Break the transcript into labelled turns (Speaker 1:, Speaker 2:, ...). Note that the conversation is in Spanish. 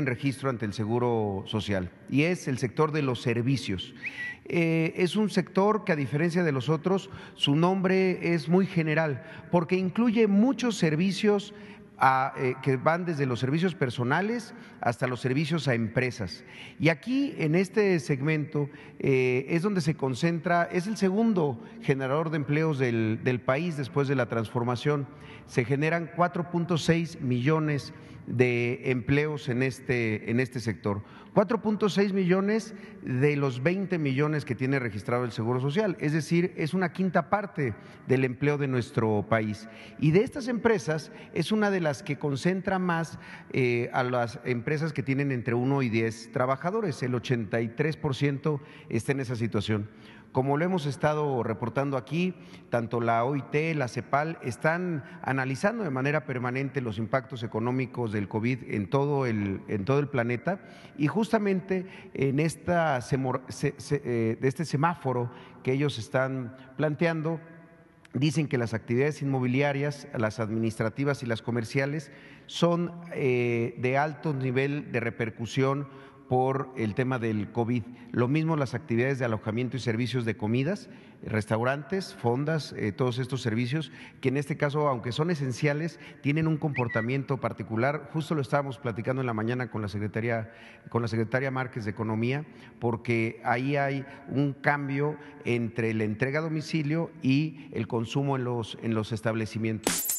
Speaker 1: registro ante el Seguro Social y es el sector de los servicios. Eh, es un sector que a diferencia de los otros, su nombre es muy general porque incluye muchos servicios eh, que van desde los servicios personales hasta los servicios a empresas. Y aquí, en este segmento, eh, es donde se concentra, es el segundo generador de empleos del, país después de la transformación. Se generan 4.6 millones de empleos en este, en este sector. 4.6 millones de los 20 millones que tiene registrado el Seguro Social, es decir, es una quinta parte del empleo de nuestro país. Y de estas empresas es una de las que concentra más eh, a las empresas que tienen entre 1 y 10 trabajadores. El 83% está en esa situación. Como lo hemos estado reportando aquí, tanto la OIT, la CEPAL, están analizando de manera permanente los impactos económicos del COVID en todo el, en todo el planeta y justamente en esta, eh, este semáforo que ellos están planteando, dicen que las actividades inmobiliarias, las administrativas y las comerciales son eh, de alto nivel de repercusión por el tema del COVID. Lo mismo las actividades de alojamiento y servicios de comidas, restaurantes, fondas, eh, todos estos servicios que en este caso, aunque son esenciales, tienen un comportamiento particular. Justo lo estábamos platicando en la mañana con la secretaria, con la secretaria Márquez de Economía, porque ahí hay un cambio entre la entrega a domicilio y el consumo en los, en los establecimientos.